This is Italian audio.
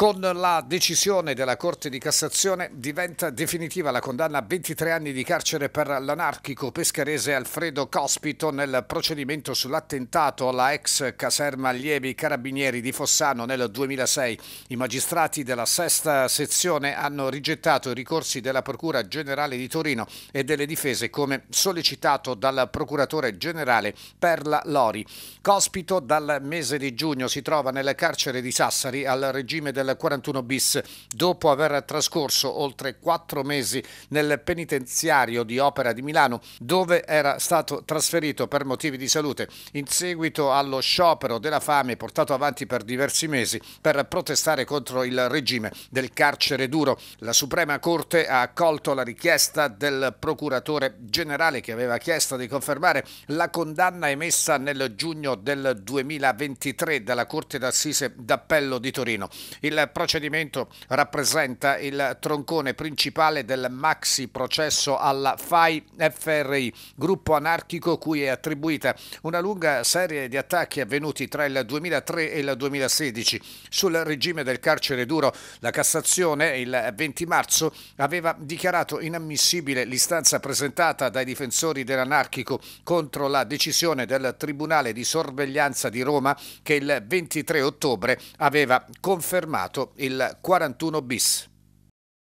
Con la decisione della Corte di Cassazione diventa definitiva la condanna a 23 anni di carcere per l'anarchico pescarese Alfredo Cospito nel procedimento sull'attentato alla ex caserma allievi Carabinieri di Fossano nel 2006. I magistrati della sesta sezione hanno rigettato i ricorsi della Procura Generale di Torino e delle difese come sollecitato dal Procuratore Generale Perla Lori. Cospito dal mese di giugno si trova nel carcere di Sassari al regime del 41 bis. Dopo aver trascorso oltre quattro mesi nel penitenziario di Opera di Milano, dove era stato trasferito per motivi di salute, in seguito allo sciopero della fame portato avanti per diversi mesi per protestare contro il regime del carcere duro, la Suprema Corte ha accolto la richiesta del procuratore generale che aveva chiesto di confermare la condanna emessa nel giugno del 2023 dalla Corte d'Assise d'Appello di Torino. Il procedimento rappresenta il troncone principale del maxi processo alla FAI FRI, gruppo anarchico cui è attribuita una lunga serie di attacchi avvenuti tra il 2003 e il 2016 sul regime del carcere duro. La Cassazione il 20 marzo aveva dichiarato inammissibile l'istanza presentata dai difensori dell'anarchico contro la decisione del Tribunale di sorveglianza di Roma che il 23 ottobre aveva confermato riformato il 41 bis.